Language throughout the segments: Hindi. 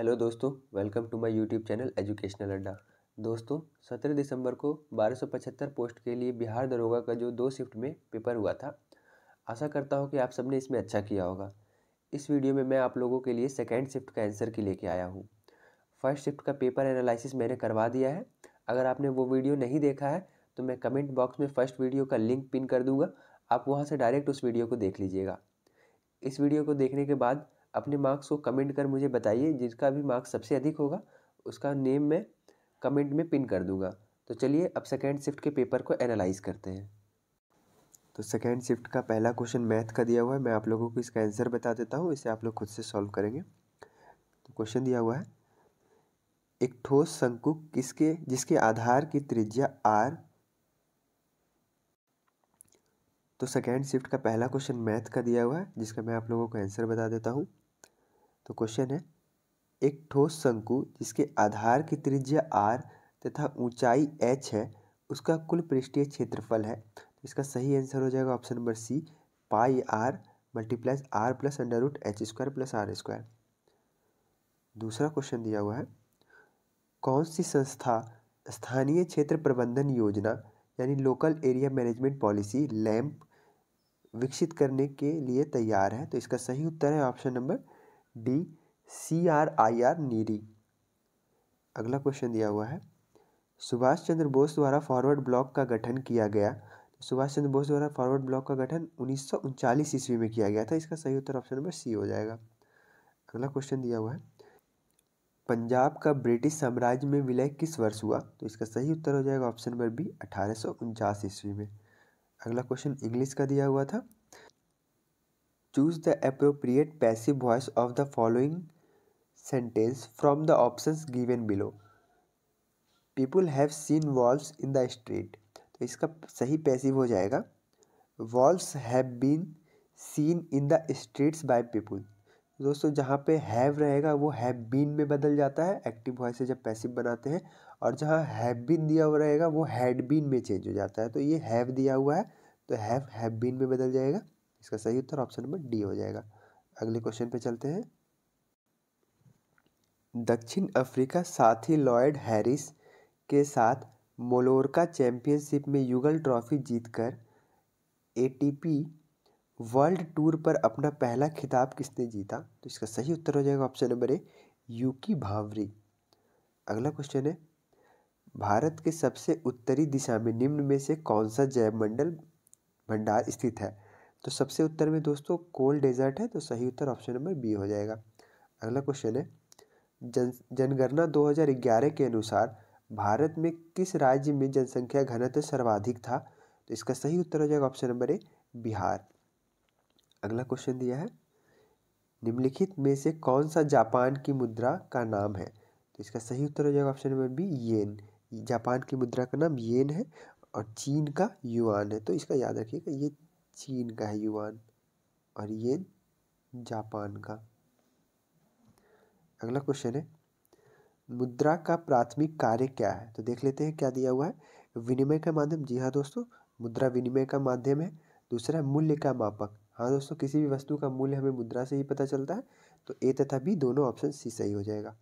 हेलो दोस्तों welcome to my YouTube channel educational Adda दोस्तों सत्रह दिसंबर को पचहत्तर पोस्ट के लिए बिहार दरोगा का जो दो शिफ्ट में पेपर हुआ था आशा करता हूँ कि आप सबने इसमें अच्छा किया होगा इस वीडियो में मैं आप लोगों के लिए सेकेंड शिफ्ट का आंसर की लेके आया हूँ फर्स्ट शिफ्ट का पेपर एनालिसिस मैंने करवा दिया है अगर आपने वो वीडियो नहीं देखा है तो मैं कमेंट बॉक्स में फर्स्ट वीडियो का लिंक पिन कर दूँगा आप वहाँ से डायरेक्ट उस वीडियो को देख लीजिएगा इस वीडियो को देखने के बाद अपने मार्क्स को कमेंट कर मुझे बताइए जिसका भी मार्क्स सबसे अधिक होगा उसका नेम मैं कमेंट में पिन कर दूंगा तो चलिए अब सेकेंड शिफ्ट के पेपर को एनालाइज़ करते हैं तो सेकेंड शिफ्ट का पहला क्वेश्चन मैथ का दिया हुआ है मैं आप लोगों को इसका आंसर बता देता हूँ इसे आप लोग खुद से सॉल्व करेंगे तो क्वेश्चन दिया हुआ है एक ठोस शंकु किसके जिसके आधार की त्रिज्या आर तो सेकेंड शिफ्ट का पहला क्वेश्चन मैथ का दिया हुआ है जिसका मैं आप लोगों को आंसर बता देता हूँ तो क्वेश्चन है एक ठोस शंकु जिसके आधार की त्रिज्या आर तथा ऊंचाई एच है उसका कुल पृष्ठीय क्षेत्रफल है तो इसका सही आंसर हो जाएगा option number C pi R multiplies R plus under root H square plus R square दूसरा क्वेश्चन दिया हुआ है कौन सी संस्था स्थानीय क्षेत्र प्रबंधन योजना यानी local area management policy LAMP विकसित करने के लिए तैयार है तो इसका सही उत्तर है option number D C R I R NEERI अगला क्वेश्चन दिया हुआ है सुभाष चंद्र बोस द्वारा फॉरवर्ड ब्लॉक का गठन किया गया सुभाष चंद्र बोस द्वारा फॉरवर्ड ब्लॉक का गठन उन्नीस ईस्वी में किया गया था इसका सही उत्तर ऑप्शन नंबर सी हो जाएगा अगला क्वेश्चन दिया हुआ है पंजाब का ब्रिटिश साम्राज्य में विलय किस वर्ष हुआ तो इसका सही उत्तर हो जाएगा ऑप्शन नंबर बी अठारह ईस्वी में अगला क्वेश्चन इंग्लिश का दिया हुआ था choose the appropriate passive voice of the following sentence from the option given below people have seen walls in the street तो इसका सही पैसिव हो जाएगा walls have been seen in the streets by people दोस्तों जहाँ पे हैव रहेगा वो हैव बीन में बदल जाता है एक्टिव वॉइस से जब पैसिव बनाते हैं और जहाँ हैव बीन दिया हुआ रहेगा वो हैड बीन में चेंज हो जाता है तो ये हैव दिया हुआ है तो हैव हैव बीन में बदल जाएगा इसका सही उत्तर ऑप्शन नंबर डी हो जाएगा अगले क्वेश्चन पे चलते हैं दक्षिण अफ्रीका साथी लॉयड हैरिस के साथ मोलोरका चैंपियनशिप में युगल ट्रॉफी जीतकर एटीपी वर्ल्ड टूर पर अपना पहला खिताब किसने जीता तो इसका सही उत्तर हो जाएगा ऑप्शन नंबर ए यूकी भावरी अगला क्वेश्चन है भारत के सबसे उत्तरी दिशा में निम्न में से कौन सा जैव मंडल भंडार स्थित है तो सबसे उत्तर में दोस्तों कोल्ड डेजर्ट है तो सही उत्तर ऑप्शन नंबर बी हो जाएगा अगला क्वेश्चन है जन जनगणना 2011 के अनुसार भारत में किस राज्य में जनसंख्या घनत्व सर्वाधिक था तो इसका सही उत्तर हो जाएगा ऑप्शन नंबर ए बिहार अगला क्वेश्चन दिया है निम्नलिखित में से कौन सा जापान की मुद्रा का नाम है तो इसका सही उत्तर हो जाएगा option number B yen Japan की मुद्रा का नाम येन है और चीन का युआन है तो इसका याद रखिएगा ये चीन का है युआन और ये जापान का अगला क्वेश्चन है मुद्रा का प्राथमिक कार्य क्या है तो देख लेते हैं क्या दिया हुआ है विनिमय का माध्यम जी हाँ दोस्तों मुद्रा विनिमय का माध्यम है दूसरा मूल्य का मापक हाँ दोस्तों किसी भी वस्तु का मूल्य हमें मुद्रा से ही पता चलता है तो ए तथा बी दोनों ऑप्शन सी सही हो जाएगा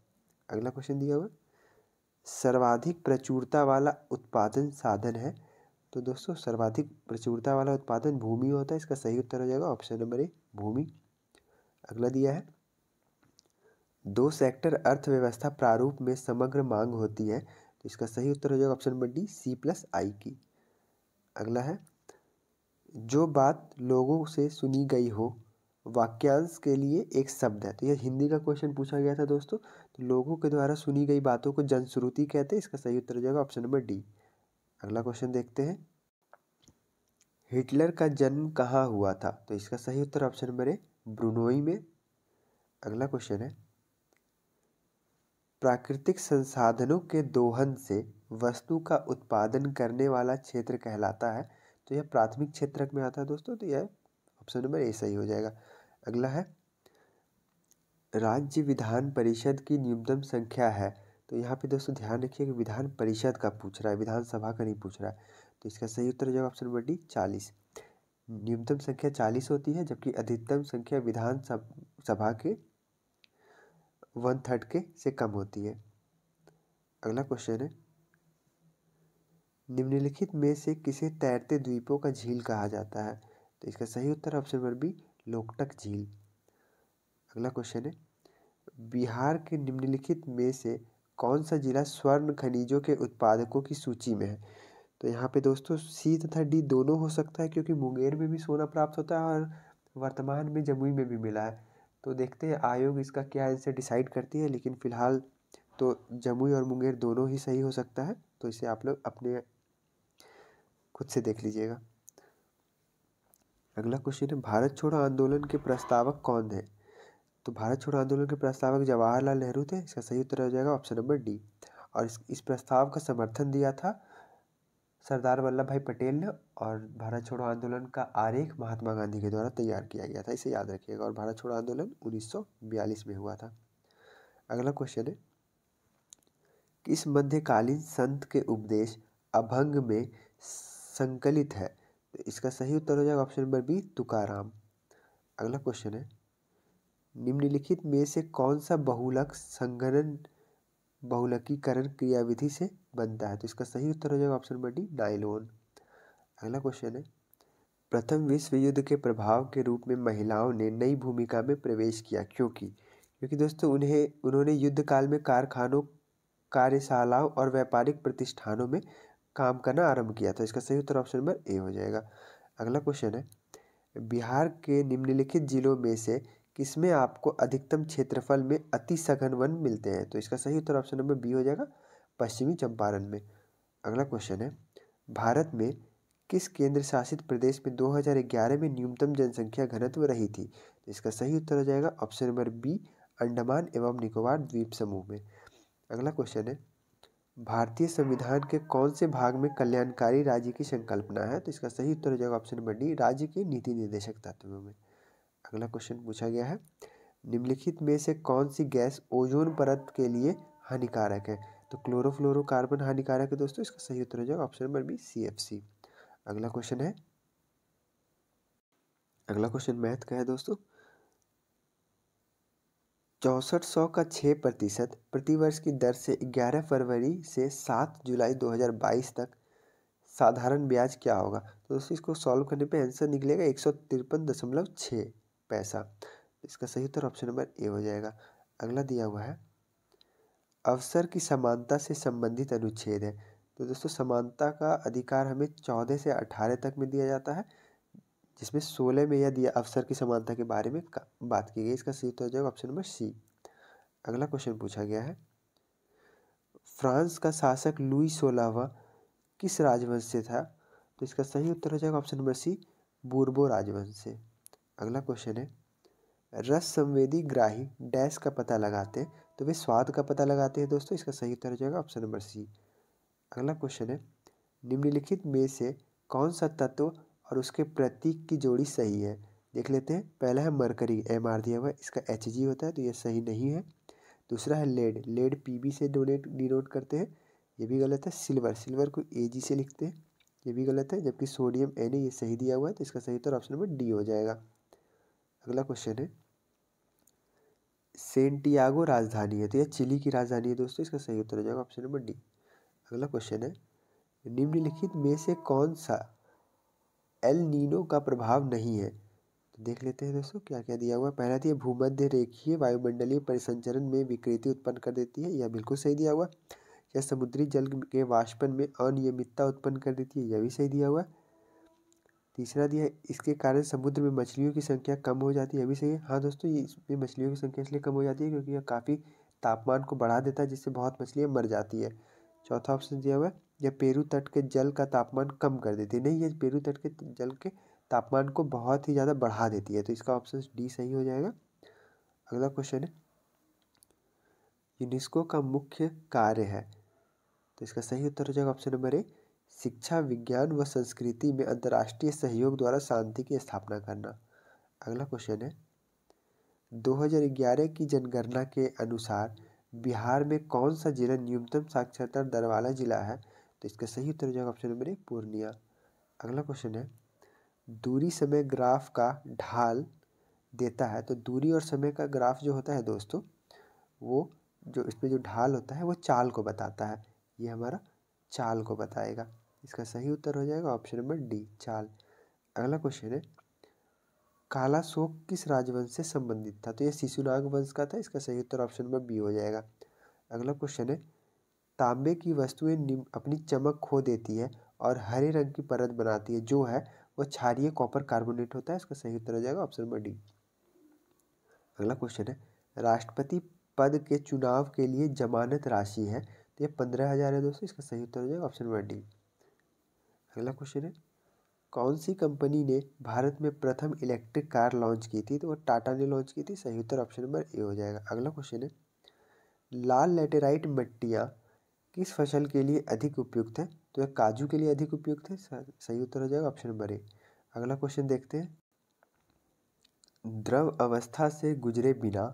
अगला क्वेश्चन दिया हुआ सर्वाधिक प्रचुरता वाला उत्पादन साधन है तो दोस्तों सर्वाधिक प्रचुरता वाला उत्पादन भूमि होता है इसका सही उत्तर हो जाएगा ऑप्शन नंबर ए भूमि अगला दिया है दो सेक्टर अर्थव्यवस्था प्रारूप में समग्र मांग होती है तो इसका सही उत्तर हो जाएगा option number D C plus I की अगला है जो बात लोगों से सुनी गई हो वाक्यांश के लिए एक शब्द है तो यह हिंदी का क्वेश्चन पूछा गया था दोस्तों तो लोगों के द्वारा सुनी गई बातों को जनश्रुति कहते हैं इसका सही उत्तर हो जाएगा ऑप्शन नंबर डी अगला क्वेश्चन देखते हैं हिटलर का जन्म कहाँ हुआ था तो इसका सही उत्तर ऑप्शन नंबर ए ब्रुनोई में अगला क्वेश्चन है प्राकृतिक संसाधनों के दोहन से वस्तु का उत्पादन करने वाला क्षेत्र कहलाता है तो यह प्राथमिक क्षेत्र में आता है दोस्तों तो यह ऑप्शन नंबर ए सही हो जाएगा अगला है राज्य विधान परिषद की न्यूनतम संख्या है तो यहाँ पे दोस्तों ध्यान रखिए कि विधान परिषद का पूछ रहा है विधानसभा का नहीं पूछ रहा है तो इसका सही उत्तर जब ऑप्शन नंबर डी चालीस न्यूनतम संख्या चालीस होती है जबकि अधिकतम संख्या विधान सभा के वन थर्ड के से कम होती है अगला क्वेश्चन है निम्नलिखित में से किसे तैरते द्वीपों का झील कहा जाता है तो इसका सही उत्तर ऑप्शन नंबर बी लोकटक झील अगला क्वेश्चन है बिहार के निम्नलिखित में से कौन सा ज़िला स्वर्ण खनिजों के उत्पादकों की सूची में है तो यहाँ पे दोस्तों सी तथा डी दोनों हो सकता है क्योंकि मुंगेर में भी सोना प्राप्त होता है और वर्तमान में जमुई में भी मिला है तो देखते हैं आयोग इसका क्या आंसर डिसाइड करती है लेकिन फ़िलहाल तो जमुई और मुंगेर दोनों ही सही हो सकता है तो इसे आप लोग अपने खुद से देख लीजिएगा अगला क्वेश्चन है भारत छोड़ो आंदोलन के प्रस्तावक कौन है तो भारत छोड़ो आंदोलन के प्रस्तावक जवाहरलाल नेहरू थे इसका सही उत्तर हो जाएगा ऑप्शन नंबर डी और इस इस प्रस्ताव का समर्थन दिया था सरदार वल्लभ भाई पटेल ने और भारत छोड़ो आंदोलन का आरेख महात्मा गांधी के द्वारा तैयार किया गया था इसे याद रखिएगा और भारत छोड़ो आंदोलन उन्नीस में हुआ था अगला क्वेश्चन है किस मध्यकालीन संत के उपदेश अभंग में संकलित है तो इसका सही उत्तर हो जाएगा ऑप्शन नंबर बी तुकाराम अगला क्वेश्चन है निम्नलिखित में से कौन सा बहुलक संगणन बहुलकीकरण क्रियाविधि से बनता है तो इसका सही उत्तर हो जाएगा ऑप्शन नंबर डी नाइलोन अगला क्वेश्चन है प्रथम विश्व युद्ध के प्रभाव के रूप में महिलाओं ने नई भूमिका में प्रवेश किया क्योंकि क्योंकि दोस्तों उन्हें उन्होंने युद्ध काल में कारखानों कार्यशालाओं और व्यापारिक प्रतिष्ठानों में काम करना आरंभ किया था इसका सही उत्तर ऑप्शन नंबर ए हो जाएगा अगला क्वेश्चन है बिहार के निम्नलिखित जिलों में से किसमें आपको अधिकतम क्षेत्रफल में अति सघन वन मिलते हैं तो इसका सही उत्तर ऑप्शन नंबर बी हो जाएगा पश्चिमी चंपारण में अगला क्वेश्चन है भारत में किस केंद्र शासित प्रदेश में 2011 में न्यूनतम जनसंख्या घनत्व रही थी तो इसका सही उत्तर हो जाएगा ऑप्शन नंबर बी अंडमान एवं निकोबार द्वीप समूह में अगला क्वेश्चन है भारतीय संविधान के कौन से भाग में कल्याणकारी राज्य की संकल्पना है तो इसका सही उत्तर हो जाएगा ऑप्शन नंबर डी राज्य के नीति निर्देशक तत्व में अगला क्वेश्चन पूछा गया है निम्नलिखित में से कौन सी गैस ओजोन परत के लिए हानिकारक है तो क्लोरोफ्लोरोकार्बन हानिकारक है दोस्तों इसका सही उत्तर हो जाएगा option number B C F C अगला क्वेश्चन है अगला क्वेश्चन मैथ का है दोस्तों चौंसठ सौ का छः प्रतिशत प्रतिवर्ष की दर से ग्यारह फरवरी से सात जुलाई दो हज़ार बाईस तक साधारण ब्याज क्या होगा तो दोस्तों इसको सॉल्व करने पे आंसर निकलेगा एक सौ तिरपन दशमलव छः पैसा इसका सही उत्तर ऑप्शन नंबर ए हो जाएगा अगला दिया हुआ है अवसर की समानता से संबंधित अनुच्छेद है तो दोस्तों समानता का अधिकार हमें चौदह से अठारह तक में दिया जाता है जिसमें सोलह में यह दिया अवसर की समानता के बारे में बात की गई इसका सही उत्तर हो जाएगा ऑप्शन नंबर सी अगला क्वेश्चन पूछा गया है फ्रांस का शासक लुई सोलहवा किस राजवंश से था तो इसका सही उत्तर हो जाएगा ऑप्शन नंबर सी बूर्बो राजवंश से अगला क्वेश्चन है रस संवेदी ग्राही डैश का पता लगाते हैं तो वे स्वाद का पता लगाते हैं दोस्तों इसका सही उत्तर हो जाएगा ऑप्शन नंबर सी अगला क्वेश्चन है निम्नलिखित में से कौन सा तत्व और उसके प्रतीक की जोड़ी सही है देख लेते हैं पहला है मरकरी एम आर दिया हुआ इसका एच जी होता है तो ये सही नहीं है दूसरा है लेड लेड पी बी से डोनेट डिनोट करते हैं ये भी गलत है सिल्वर सिल्वर को ए जी से लिखते हैं ये भी गलत है जबकि सोडियम एन ये सही दिया हुआ है तो इसका सही उत्तर ऑप्शन नंबर डी हो जाएगा अगला क्वेश्चन है सेंटियागो राजधानी है तो यह चिली की राजधानी है दोस्तों इसका सही उत्तर हो जाएगा ऑप्शन नंबर डी अगला क्वेश्चन है निम्नलिखित में से कौन सा एल नीनो का प्रभाव नहीं है तो देख लेते हैं दोस्तों क्या क्या दिया हुआ पहला तो भूमध्य रेखीय वायुमंडलीय परिसंचरण में विकृति उत्पन्न कर देती है यह बिल्कुल सही दिया हुआ या समुद्री जल के वाष्पन में अनियमितता उत्पन्न कर देती है यह भी सही दिया हुआ है तीसरा दिया है इसके कारण समुद्र में मछलियों की संख्या कम हो जाती है अभी सही है हाँ दोस्तों ये इसमें मछलियों की संख्या इसलिए कम हो जाती है क्योंकि यह काफ़ी तापमान को बढ़ा देता है जिससे बहुत मछलियाँ मर जाती है चौथा ऑप्शन दिया हुआ है यह पेरू तट के जल का तापमान कम कर देती है नहीं यह पेरू तट के जल के तापमान को बहुत ही ज़्यादा बढ़ा देती है तो इसका ऑप्शन डी सही हो जाएगा अगला क्वेश्चन है यूनेस्को का मुख्य कार्य है तो इसका सही उत्तर हो जाएगा ऑप्शन नंबर ए शिक्षा विज्ञान व संस्कृति में अंतर्राष्ट्रीय सहयोग द्वारा शांति की स्थापना करना अगला क्वेश्चन है 2011 की जनगणना के अनुसार बिहार में कौन सा जिला न्यूनतम साक्षरता दर वाला जिला है तो इसका सही उत्तर जो ऑप्शन नंबर एक पूर्णिया अगला क्वेश्चन है दूरी समय ग्राफ का ढाल देता है तो दूरी और समय का ग्राफ जो होता है दोस्तों वो जो इसमें जो ढाल होता है वो चाल को बताता है ये हमारा चाल को बताएगा इसका सही उत्तर हो जाएगा ऑप्शन नंबर डी चाल अगला क्वेश्चन है काला शोक किस राजवंश से संबंधित था तो ये शिशुनाग वंश का था इसका सही उत्तर ऑप्शन नंबर बी हो जाएगा अगला क्वेश्चन है तांबे की वस्तुएं अपनी चमक खो देती है और हरे रंग की परत बनाती है जो है वह क्षारिय कॉपर कार्बोनेट होता है इसका सही उत्तर हो जाएगा ऑप्शन नंबर डी अगला क्वेश्चन है राष्ट्रपति पद के चुनाव के लिए जमानत राशि है तो ये पंद्रह हज़ार है दोस्तों इसका सही उत्तर हो जाएगा ऑप्शन नंबर डी अगला क्वेश्चन है कौन सी कंपनी ने भारत में प्रथम इलेक्ट्रिक कार लॉन्च की थी तो वो टाटा ने लॉन्च की थी सही उत्तर ऑप्शन नंबर ए हो जाएगा अगला क्वेश्चन है लाल लेटेराइट मिट्टियाँ किस फसल के लिए अधिक उपयुक्त है तो यह काजू के लिए अधिक उपयुक्त है सही उत्तर हो जाएगा ऑप्शन नंबर ए अगला क्वेश्चन देखते हैं द्रव अवस्था से गुजरे बिना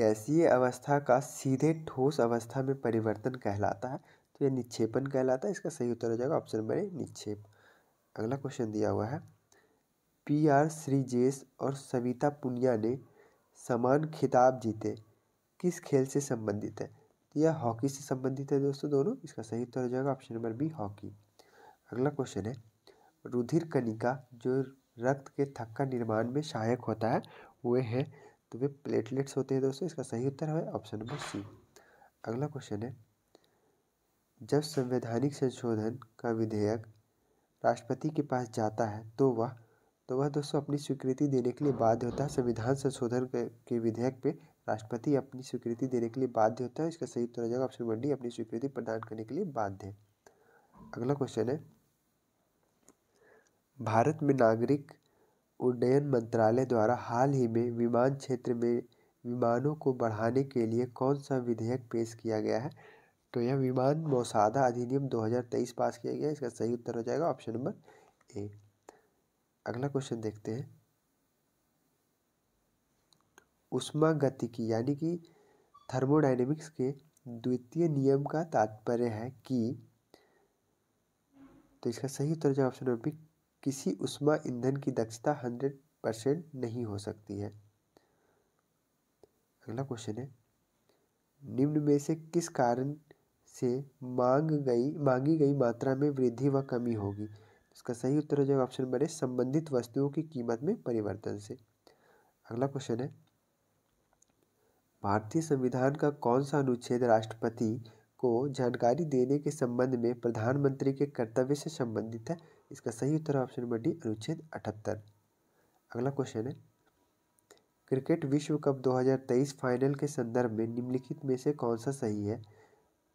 गैसीय अवस्था का सीधे ठोस अवस्था में परिवर्तन कहलाता है तो यह निक्षेपण कहलाता है इसका सही उत्तर हो जाएगा ऑप्शन नंबर ए निक्षेप अगला क्वेश्चन दिया हुआ है पी आर श्रीजेश और सविता पुनिया ने समान खिताब जीते किस खेल से संबंधित है तो यह हॉकी से संबंधित है दोस्तों दोनों इसका सही उत्तर हो जाएगा ऑप्शन नंबर बी हॉकी अगला क्वेश्चन है रुधिर कनिका जो रक्त के थक्का निर्माण में सहायक होता है वे हैं तो वे प्लेटलेट्स होते हैं दोस्तों इसका सही उत्तर है ऑप्शन नंबर सी अगला क्वेश्चन है जब संवैधानिक संशोधन का विधेयक राष्ट्रपति के पास जाता है तो वह तो वह दोस्तों अपनी स्वीकृति देने के लिए बाध्य होता है संविधान संशोधन के विधेयक पे राष्ट्रपति अपनी स्वीकृति देने के लिए बाध्य होता है इसका सही उत्तर जाएगा ऑप्शन वन डी अपनी स्वीकृति प्रदान करने के लिए बाध्य है अगला क्वेश्चन है भारत में नागरिक उड्डयन मंत्रालय द्वारा हाल ही में विमान क्षेत्र में विमानों को बढ़ाने के लिए कौन सा विधेयक पेश किया गया है तो यह विमान मौसादा अधिनियम 2023 पास किया गया इसका सही उत्तर हो जाएगा ऑप्शन नंबर ए अगला क्वेश्चन देखते हैं उष्मा की यानी कि थर्मोडाइनेमिक्स के द्वितीय नियम का तात्पर्य है कि तो इसका सही उत्तर जो ऑप्शन नंबर बी किसी उष्मा ईंधन की दक्षता हंड्रेड परसेंट नहीं हो सकती है अगला क्वेश्चन है निम्न में से किस कारण से मांग गई मांगी गई मात्रा में वृद्धि व कमी होगी इसका सही उत्तर हो जाएगा ऑप्शन ए संबंधित वस्तुओं की कीमत में परिवर्तन से अगला क्वेश्चन है भारतीय संविधान का कौन सा अनुच्छेद राष्ट्रपति को जानकारी देने के संबंध में प्रधानमंत्री के कर्तव्य से संबंधित है इसका सही उत्तर ऑप्शन नंबर डी अनुच्छेद अठहत्तर अगला क्वेश्चन है क्रिकेट विश्व कप 2023 फाइनल के संदर्भ में निम्नलिखित में से कौन सा सही है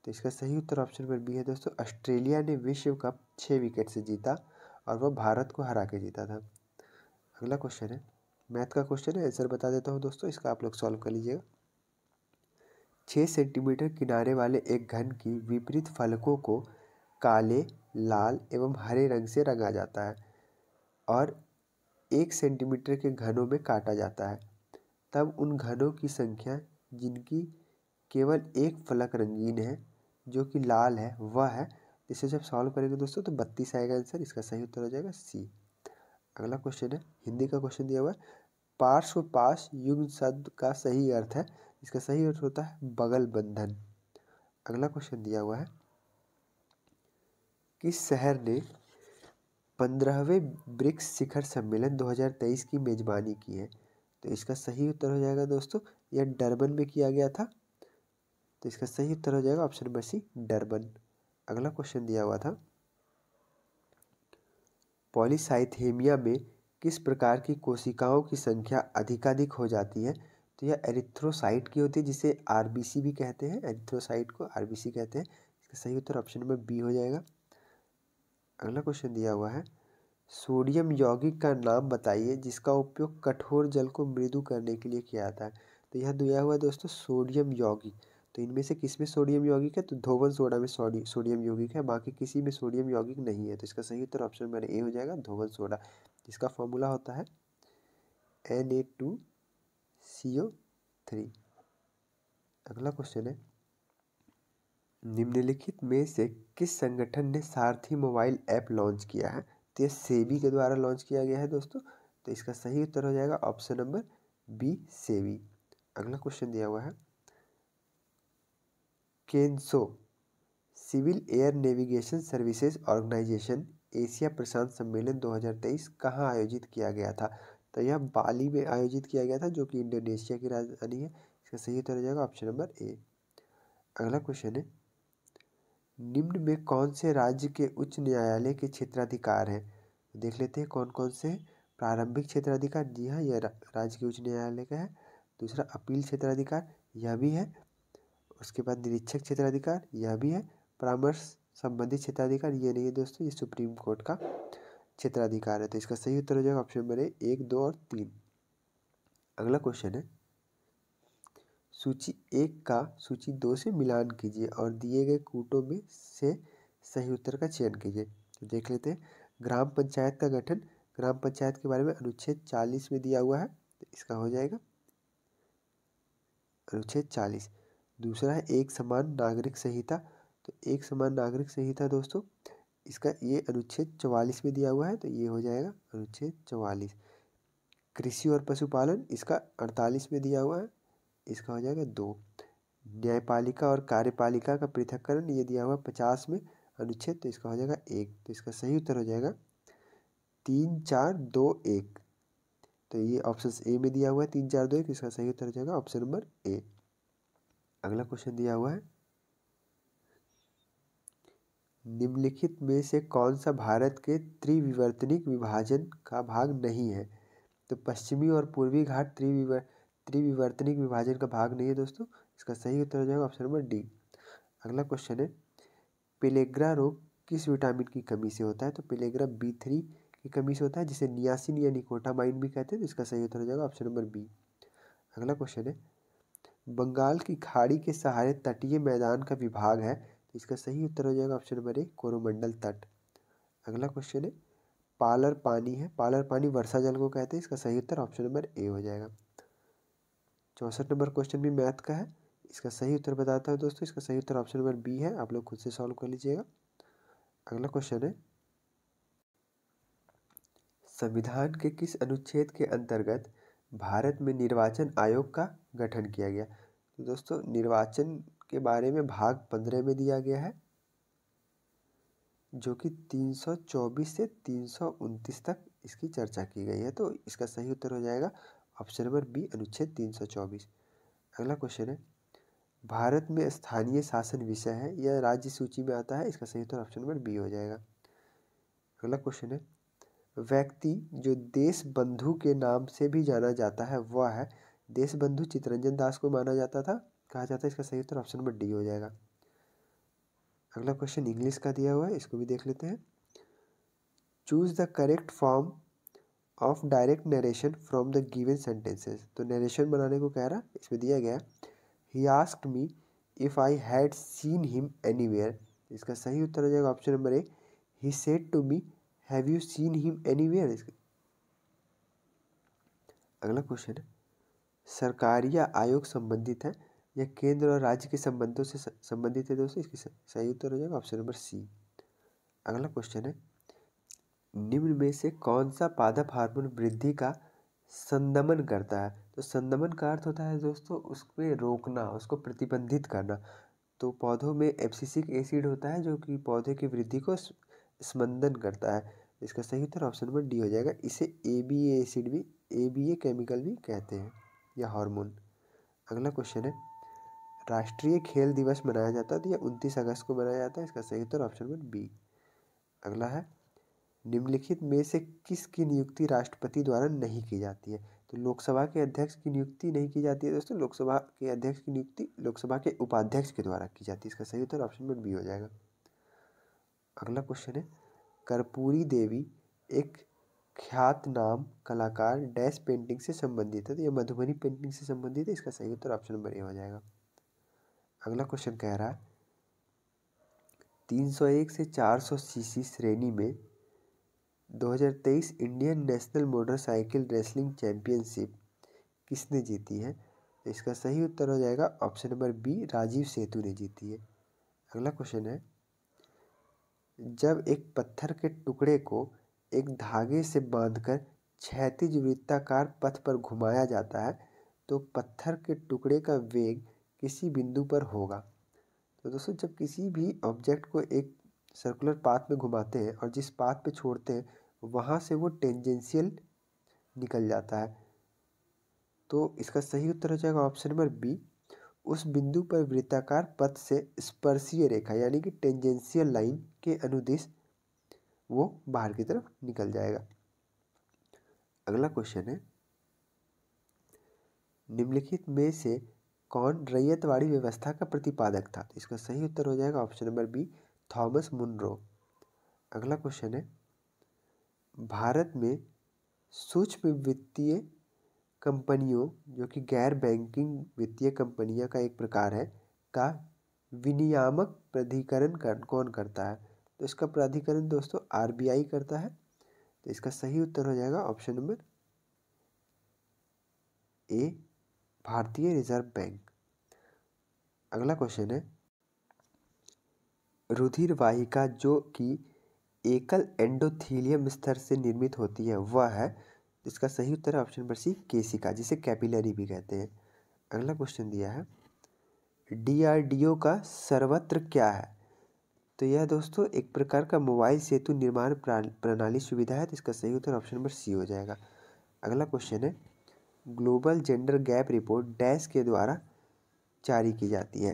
तो इसका सही उत्तर ऑप्शन नंबर बी है दोस्तों ऑस्ट्रेलिया ने विश्व कप छः विकेट से जीता और वह भारत को हरा के जीता था अगला क्वेश्चन है मैथ का क्वेश्चन है आंसर बता देता हूँ दोस्तों इसका आप लोग सॉल्व कर लीजिएगा छः सेंटीमीटर किनारे वाले एक घन की विपरीत फलकों को काले लाल एवं हरे रंग से रंगा जाता है और एक सेंटीमीटर के घनों में काटा जाता है तब उन घनों की संख्या जिनकी केवल एक फलक रंगीन है जो कि लाल है वह है इसे जब सॉल्व करेंगे दोस्तों तो बत्तीस आएगा आंसर इसका सही उत्तर हो जाएगा सी अगला क्वेश्चन है हिंदी का क्वेश्चन दिया हुआ है पार्श्व पास युग शब्द का सही अर्थ है इसका सही अर्थ होता है बगल बंधन अगला क्वेश्चन दिया हुआ है किस शहर ने पंद्रहवें ब्रिक्स शिखर सम्मेलन 2023 की मेजबानी की है तो इसका सही उत्तर हो जाएगा दोस्तों यह डरबन में किया गया था तो इसका सही उत्तर हो जाएगा ऑप्शन नंबर सी डरबन अगला क्वेश्चन दिया हुआ था पॉलीसाइथेमिया में किस प्रकार की कोशिकाओं की संख्या अधिकाधिक हो जाती है तो यह एरिथ्रोसाइट की होती है जिसे आरबीसी भी कहते हैं एरिथ्रोसाइट को आरबीसी कहते हैं इसका सही उत्तर ऑप्शन नंबर बी हो जाएगा अगला क्वेश्चन दिया हुआ है सोडियम यौगिक का नाम बताइए जिसका उपयोग कठोर जल को मृदु करने के लिए किया जाता है तो यह दिया हुआ है दोस्तों सोडियम यौगिक तो इनमें से किस में सोडियम यौगिक है तो धोवन सोडा में सोडियम सोडियम यौगिक है बाकी किसी में सोडियम यौगिक नहीं है तो इसका सही उत्तर ऑप्शन मेरा ए हो जाएगा धोवन सोडा इसका फॉर्मूला होता है N A two C O three अगला क्वेश्चन है निम्नलिखित में से किस संगठन ने सारथी मोबाइल ऐप लॉन्च किया है तो यह सेबी के द्वारा लॉन्च किया गया है दोस्तों तो इसका सही उत्तर हो जाएगा ऑप्शन नंबर बी सेबी अगला क्वेश्चन दिया हुआ है CANSO civil air navigation services organisation Asia प्रशांत सम्मेलन 2023 कहाँ आयोजित किया गया था तो यह बाली में आयोजित किया गया था जो कि इंडोनेशिया की राजधानी है इसका सही उत्तर हो जाएगा ऑप्शन नंबर ए अगला क्वेश्चन है निम्न में कौन से राज्य के उच्च न्यायालय के क्षेत्राधिकार हैं तो देख लेते हैं कौन कौन से प्रारंभिक क्षेत्राधिकार जी हाँ यह राज्य के उच्च न्यायालय का है दूसरा अपील क्षेत्राधिकार यह भी है उसके बाद निरीक्षक क्षेत्राधिकार यह भी है परामर्श संबंधित क्षेत्राधिकार ये नहीं है दोस्तों ये सुप्रीम कोर्ट का क्षेत्राधिकार है तो इसका सही उत्तर हो जाएगा ऑप्शन नंबर एक दो और तीन अगला क्वेश्चन है सूची एक का सूची दो से मिलान कीजिए और दिए गए कूटों में से सही उत्तर का चयन कीजिए तो देख लेते हैं ग्राम पंचायत का गठन ग्राम पंचायत के बारे में अनुच्छेद चालीस में दिया हुआ है तो इसका हो जाएगा अनुच्छेद चालीस दूसरा है एक समान नागरिक संहिता तो एक समान नागरिक संहिता दोस्तों इसका ये अनुच्छेद चवालीस में दिया हुआ है तो ये हो जाएगा अनुच्छेद चवालीस कृषि और पशुपालन इसका अड़तालीस में दिया हुआ है इसका हो जाएगा दो न्यायपालिका और कार्यपालिका का पृथककरण ये दिया हुआ पचास में अनुच्छेद तो इसका हो जाएगा एक तो इसका सही उत्तर हो जाएगा तीन चार दो एक तो ये ऑप्शन ए में दिया हुआ है तीन चार दो एक इसका सही उत्तर हो जाएगा ऑप्शन नंबर ए अगला क्वेश्चन दिया हुआ है निम्नलिखित में से कौन सा भारत के त्रिविवर्तनिक विभाजन का भाग नहीं है तो पश्चिमी और पूर्वी घाट त्रिविवर त्रिविवर्तनिक विभाजन का भाग नहीं है दोस्तों इसका सही उत्तर हो जाएगा ऑप्शन नंबर डी अगला क्वेश्चन है पिलेग्रा रोग किस विटामिन की कमी से होता है तो पिलेग्रा बी थ्री की कमी से होता है जिसे नियासिन या निकोटामाइन भी कहते हैं तो इसका सही उत्तर हो जाएगा ऑप्शन नंबर बी अगला क्वेश्चन है बंगाल की खाड़ी के सहारे तटीय मैदान का विभाग है तो इसका सही उत्तर हो जाएगा ऑप्शन नंबर ए कोरोमंडल तट अगला क्वेश्चन है पालर पानी है पालर पानी वर्षा जल को कहते हैं इसका सही उत्तर ऑप्शन नंबर ए हो जाएगा चौंसठ नंबर क्वेश्चन भी मैथ का है इसका सही उत्तर बताता है दोस्तों इसका सही उत्तर ऑप्शन नंबर बी है आप लोग खुद से सॉल्व कर लीजिएगा अगला क्वेश्चन है संविधान के किस अनुच्छेद के अंतर्गत भारत में निर्वाचन आयोग का गठन किया गया तो दोस्तों निर्वाचन के बारे में भाग पंद्रह में दिया गया है जो कि 324 से तीन तक इसकी चर्चा की गई है तो इसका सही उत्तर हो जाएगा ऑप्शन नंबर बी अनुच्छेद 324 अगला क्वेश्चन है भारत में स्थानीय शासन विषय है या राज्य सूची में आता है इसका सही उत्तर ऑप्शन नंबर बी हो जाएगा अगला क्वेश्चन है व्यक्ति जो देश बंधु के नाम से भी जाना जाता है वह है देशबंधु चित्तरंजन दास को माना जाता था कहा जाता है इसका सही उत्तर ऑप्शन नंबर डी हो जाएगा अगला क्वेश्चन इंग्लिश का दिया हुआ है इसको भी देख लेते हैं choose the correct form of direct narration from the given sentences तो नरेशन बनाने को कह रहा इसमें दिया गया he asked me if I had seen him anywhere इसका सही उत्तर हो जाएगा option number A he said to me have you seen him anywhere अगला क्वेश्चन है सरकार या आयोग संबंधित है या केंद्र और राज्य के संबंधों से संबंधित है दोस्तों इसकी सही उत्तर हो जाएगा ऑप्शन नंबर सी अगला क्वेश्चन है निम्न में से कौन सा पादप हार्मोन वृद्धि का संदमन करता है तो संदमन का अर्थ होता है दोस्तों उसमें रोकना उसको प्रतिबंधित करना तो पौधों में एप्सिसिक एसिड होता है जो कि पौधे की वृद्धि को स्मंदन करता है इसका सही उत्तर ऑप्शन नंबर डी हो जाएगा इसे ए बी एसिड भी ए बी ए केमिकल भी कहते हैं या हार्मोन अगला क्वेश्चन है राष्ट्रीय खेल दिवस मनाया जाता है तो यह उनतीस अगस्त को मनाया जाता है इसका सही उत्तर ऑप्शन नंबर बी अगला है निम्नलिखित में से किसकी नियुक्ति राष्ट्रपति द्वारा नहीं की जाती है तो लोकसभा के अध्यक्ष की नियुक्ति नहीं की जाती है दोस्तों लोकसभा के अध्यक्ष की नियुक्ति लोकसभा के उपाध्यक्ष के द्वारा की जाती है इसका सही उत्तर ऑप्शन नंबर बी हो जाएगा अगला क्वेश्चन है कर्पूरी देवी एक ख्यात नाम कलाकार डैश पेंटिंग से संबंधित है तो ये मधुबनी पेंटिंग से संबंधित है इसका सही उत्तर ऑप्शन नंबर ए हो जाएगा अगला क्वेश्चन कह रहा है 301 से 400 सीसी श्रेणी में 2023 Indian national motorcycle wrestling championship किसने जीती है तो इसका सही उत्तर हो जाएगा option number B Rajiv Setu ने जीती है अगला क्वेश्चन है जब एक पत्थर के टुकड़े को एक धागे से बांधकर क्षैतिज वृत्ताकार पथ पर घुमाया जाता है तो पत्थर के टुकड़े का वेग किसी बिंदु पर होगा तो दोस्तों जब किसी भी ऑब्जेक्ट को एक सर्कुलर पाथ में घुमाते हैं और जिस पाथ पे छोड़ते हैं वहाँ से वो टेंजेंशियल निकल जाता है तो इसका सही उत्तर हो जाएगा ऑप्शन नंबर बी उस बिंदु पर वृत्ताकार पथ से स्पर्शीय रेखा यानी कि टेंजेंशियल लाइन के अनुदेश वो बाहर की तरफ निकल जाएगा अगला क्वेश्चन है निम्नलिखित में से कौन रैयतवाड़ी व्यवस्था का प्रतिपादक था तो इसका सही उत्तर हो जाएगा option number B Thomas Munro अगला क्वेश्चन है भारत में सूक्ष्म वित्तीय कंपनियों जो कि गैर बैंकिंग वित्तीय कंपनियां का एक प्रकार है का विनियामक प्राधिकरण कौन करता है तो इसका प्राधिकरण दोस्तों आरबीआई करता है तो इसका सही उत्तर हो जाएगा ऑप्शन नंबर ए भारतीय रिजर्व बैंक अगला क्वेश्चन है रुधिर वाहिका जो कि एकल एंडोथीलियम स्तर से निर्मित होती है वह है तो इसका सही उत्तर है ऑप्शन नंबर सी केसिका जिसे कैपिलरी भी कहते हैं अगला क्वेश्चन दिया है डीआरडीओ का सर्वत्र क्या है तो यह दोस्तों एक प्रकार का मोबाइल सेतु निर्माण प्रणाली सुविधा है तो इसका सही उत्तर ऑप्शन नंबर सी हो जाएगा अगला क्वेश्चन है global gender gap report dash के द्वारा जारी की जाती है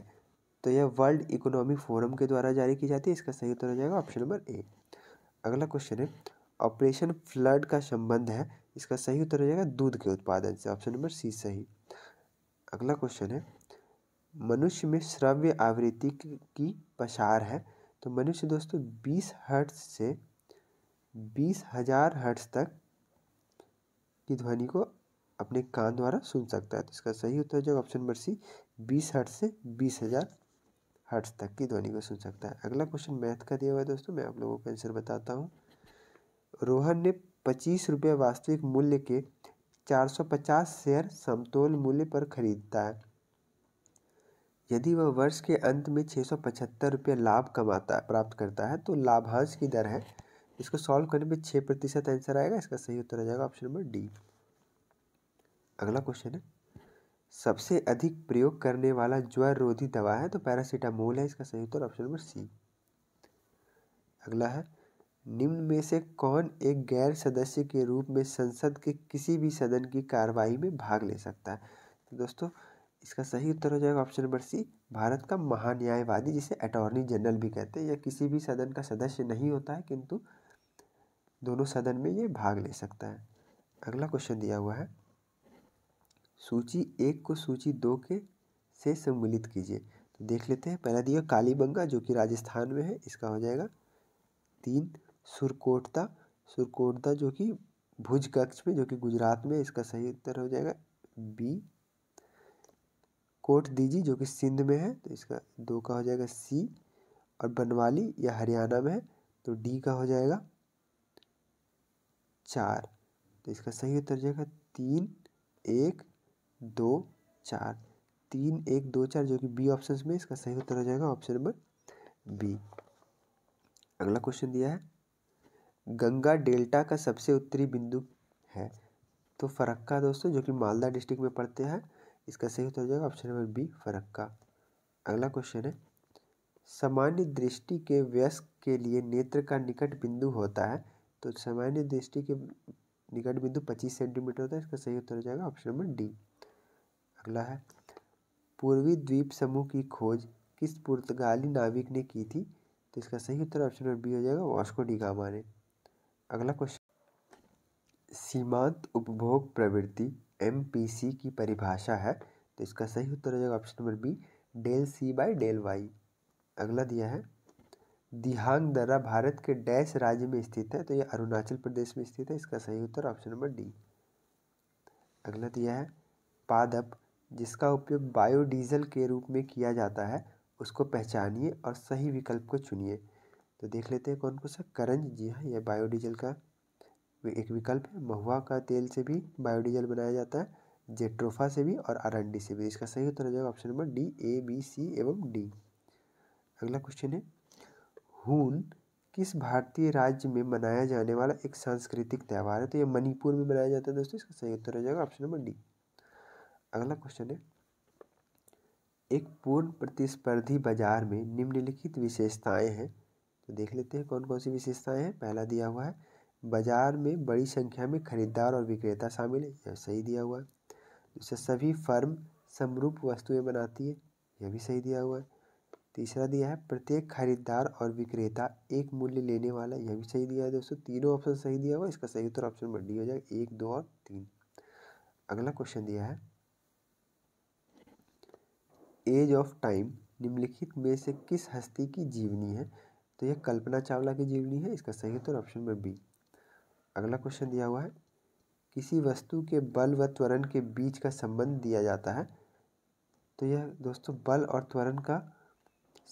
तो यह वर्ल्ड इकोनॉमिक फोरम के द्वारा जारी की जाती है इसका सही उत्तर हो जाएगा ऑप्शन नंबर ए अगला क्वेश्चन है ऑपरेशन फ्लड का संबंध है इसका सही उत्तर हो जाएगा दूध के उत्पादन से ऑप्शन नंबर सी सही अगला क्वेश्चन है मनुष्य में श्रव्य आवृत्ति की पसार है तो मनुष्य दोस्तों बीस हर्ट्स से बीस हजार हर्ट्स तक की ध्वनि को अपने कान द्वारा सुन सकता है तो इसका सही उत्तर जो ऑप्शन नंबर सी बीस हर्ट्स से बीस हजार हर्ट्स तक की ध्वनि को सुन सकता है अगला क्वेश्चन मैथ का दिया हुआ है दोस्तों मैं आप लोगों को आंसर बताता हूँ रोहन ने पच्चीस रुपये वास्तविक मूल्य के चार सौ पचास शेयर समतोल मूल्य पर खरीदता है यदि वह वर्ष के अंत में छः सौ पचहत्तर रुपये लाभ कमाता प्राप्त करता है तो लाभांश की दर है इसको सॉल्व करने में छः प्रतिशत आंसर आएगा इसका सही उत्तर आ जाएगा ऑप्शन नंबर डी अगला क्वेश्चन है सबसे अधिक प्रयोग करने वाला ज्वर रोधी दवा है तो पैरासीटामोल है इसका सही उत्तर ऑप्शन नंबर सी अगला है निम्न में से कौन एक गैर सदस्य के रूप में संसद के किसी भी सदन की कार्रवाई में भाग ले सकता है तो दोस्तों इसका सही उत्तर हो जाएगा ऑप्शन नंबर सी भारत का महान्यायवादी जिसे अटॉर्नी जनरल भी कहते हैं या किसी भी सदन का सदस्य नहीं होता है किंतु दोनों सदन में ये भाग ले सकता है अगला क्वेश्चन दिया हुआ है सूची एक को सूची दो के से सम्मिलित कीजिए तो देख लेते हैं पहला दिया कालीबंगा जो कि राजस्थान में है इसका हो जाएगा तीन सुरकोटता सुरकोटता जो कि भुज कक्ष में जो कि गुजरात में इसका सही उत्तर हो जाएगा बी कोट दीजिए जो कि सिंध में है तो इसका दो का हो जाएगा सी और बनवाली या हरियाणा में है तो डी का हो जाएगा चार तो इसका सही उत्तर हो जाएगा तीन एक दो चार तीन एक दो चार जो कि बी ऑप्शन में इसका सही उत्तर हो जाएगा ऑप्शन नंबर बी अगला क्वेश्चन दिया है गंगा डेल्टा का सबसे उत्तरी बिंदु है तो फरक्का दोस्तों जो कि मालदा डिस्ट्रिक्ट में पड़ते हैं इसका सही उत्तर हो जाएगा ऑप्शन नंबर बी फरक्का अगला क्वेश्चन है सामान्य दृष्टि के व्यस्क के लिए नेत्र का निकट बिंदु होता है तो सामान्य दृष्टि के निकट बिंदु पच्चीस सेंटीमीटर होता है इसका सही उत्तर हो जाएगा ऑप्शन नंबर डी अगला है पूर्वी द्वीप समूह की खोज किस पुर्तगाली नाविक ने की थी तो इसका सही उत्तर ऑप्शन नंबर बी हो जाएगा वास्को डिगामा ने अगला क्वेश्चन सीमांत उपभोग प्रवृत्ति एम पी सी की परिभाषा है तो इसका सही उत्तर हो जाएगा option number B del C by del Y अगला दिया है दिहांग दर्रा भारत के डैश राज्य में स्थित है तो यह अरुणाचल प्रदेश में स्थित है इसका सही उत्तर ऑप्शन नंबर डी अगला दिया है पादप जिसका उपयोग बायोडीजल के रूप में किया जाता है उसको पहचानिए और सही विकल्प को चुनिए तो देख लेते हैं कौन कौन सा करंज जी हाँ यह बायोडीजल का एक विकल्प है महुआ का तेल से भी बायोडीजल बनाया जाता है जेट्रोफा से भी और आर से भी इसका सही उत्तर हो जाएगा option number D A B C एवं डी अगला क्वेश्चन है हून किस भारतीय राज्य में मनाया जाने वाला एक सांस्कृतिक त्यौहार है तो ये मणिपुर में मनाया जाता है दोस्तों इसका सही उत्तर हो जाएगा ऑप्शन नंबर डी अगला क्वेश्चन है एक पूर्ण प्रतिस्पर्धी बाजार में निम्नलिखित विशेषताएं हैं तो देख लेते हैं कौन कौन सी विशेषताएं हैं पहला दिया हुआ है बाजार में बड़ी संख्या में खरीदार और विक्रेता शामिल है यह सही दिया हुआ है दूसरा सभी फर्म समरूप वस्तुएं बनाती है यह भी सही दिया हुआ है तीसरा दिया है प्रत्येक खरीदार और विक्रेता एक मूल्य लेने वाला यह भी सही दिया है दोस्तों तीनों ऑप्शन सही दिया हुआ है इसका सही उत्तर ऑप्शन नंबर डी हो जाएगा एक दो और तीन अगला क्वेश्चन दिया है एज ऑफ टाइम निम्नलिखित में से किस हस्ती की जीवनी है तो यह कल्पना चावला की जीवनी है इसका सही उत्तर ऑप्शन नंबर बी अगला क्वेश्चन दिया हुआ है किसी वस्तु के बल व त्वरण के बीच का संबंध दिया जाता है तो यह दोस्तों बल और त्वरण का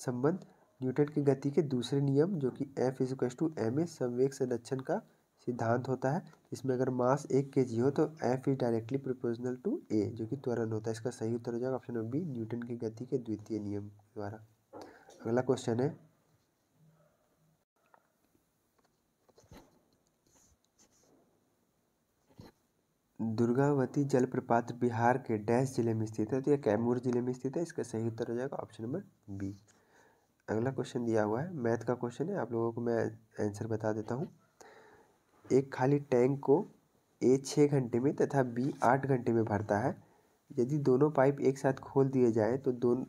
संबंध न्यूटन की गति के दूसरे नियम जो कि F is to M A संवेग संरक्षण का सिद्धांत होता है इसमें अगर मास एक के जी हो तो F is directly proportional to A जो कि त्वरण होता है इसका सही उत्तर हो जाएगा ऑप्शन नंबर बी न्यूटन की गति के द्वितीय नियम द्वारा अगला क्वेश्चन है दुर्गावती जलप्रपात बिहार के डैश जिले में स्थित है तो यह कैमूर जिले में स्थित है इसका सही उत्तर हो जाएगा ऑप्शन नंबर बी अगला क्वेश्चन दिया हुआ है मैथ का क्वेश्चन है आप लोगों को मैं आंसर बता देता हूँ एक खाली टैंक को ए छः घंटे में तथा बी आठ घंटे में भरता है यदि दोनों पाइप एक साथ खोल दिए जाए तो दोनों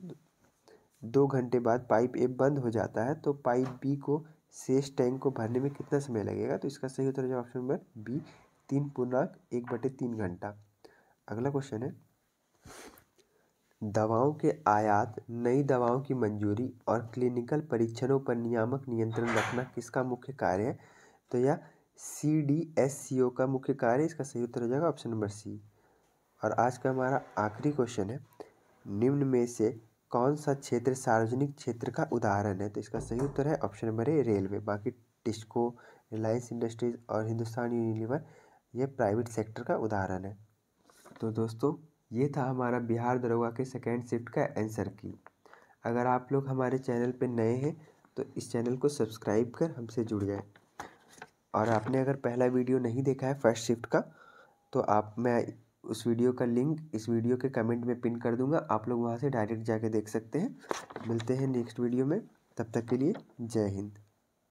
दो घंटे बाद पाइप ए बंद हो जाता है तो पाइप बी को शेष टैंक को भरने में कितना समय लगेगा तो इसका सही उत्तर जो ऑप्शन नंबर बी तीन पूर्णांक एक बटे तीन घंटा अगला क्वेश्चन है दवाओं के आयात नई दवाओं की मंजूरी और क्लिनिकल परीक्षणों पर नियामक नियंत्रण रखना किसका मुख्य कार्य है तो यह सी डी एस सी ओ का मुख्य कार्य इसका सही उत्तर हो जाएगा ऑप्शन नंबर सी और आज का हमारा आखिरी क्वेश्चन है निम्न में से कौन सा क्षेत्र सार्वजनिक क्षेत्र का उदाहरण है तो इसका सही उत्तर है ऑप्शन नंबर ए रेलवे बाकी टिस्को रिलायंस इंडस्ट्रीज और हिंदुस्तान यूनिलीवर ये प्राइवेट सेक्टर का उदाहरण है तो दोस्तों ये था हमारा बिहार दरोगा के सेकेंड शिफ्ट का आंसर की अगर आप लोग हमारे चैनल पर नए हैं तो इस चैनल को सब्सक्राइब कर हमसे जुड़ जाए और आपने अगर पहला वीडियो नहीं देखा है फर्स्ट शिफ्ट का तो आप मैं उस वीडियो का लिंक इस वीडियो के कमेंट में पिन कर दूंगा आप लोग वहाँ से डायरेक्ट जाके देख सकते हैं मिलते हैं नेक्स्ट वीडियो में तब तक के लिए जय हिंद